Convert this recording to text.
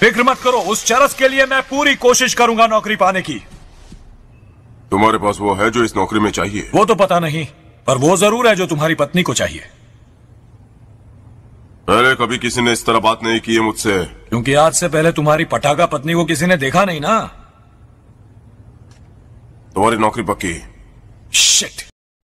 फिक्र मत करो उस चरस के लिए मैं पूरी कोशिश करूंगा नौकरी पाने की तुम्हारे पास वो है जो इस नौकरी में चाहिए वो तो पता नहीं पर वो जरूर है जो तुम्हारी पत्नी को चाहिए पहले कभी किसी ने इस तरह बात नहीं की है मुझसे क्योंकि आज से पहले तुम्हारी पटाखा पत्नी को किसी ने देखा नहीं ना तुम्हारी नौकरी पक्की शिट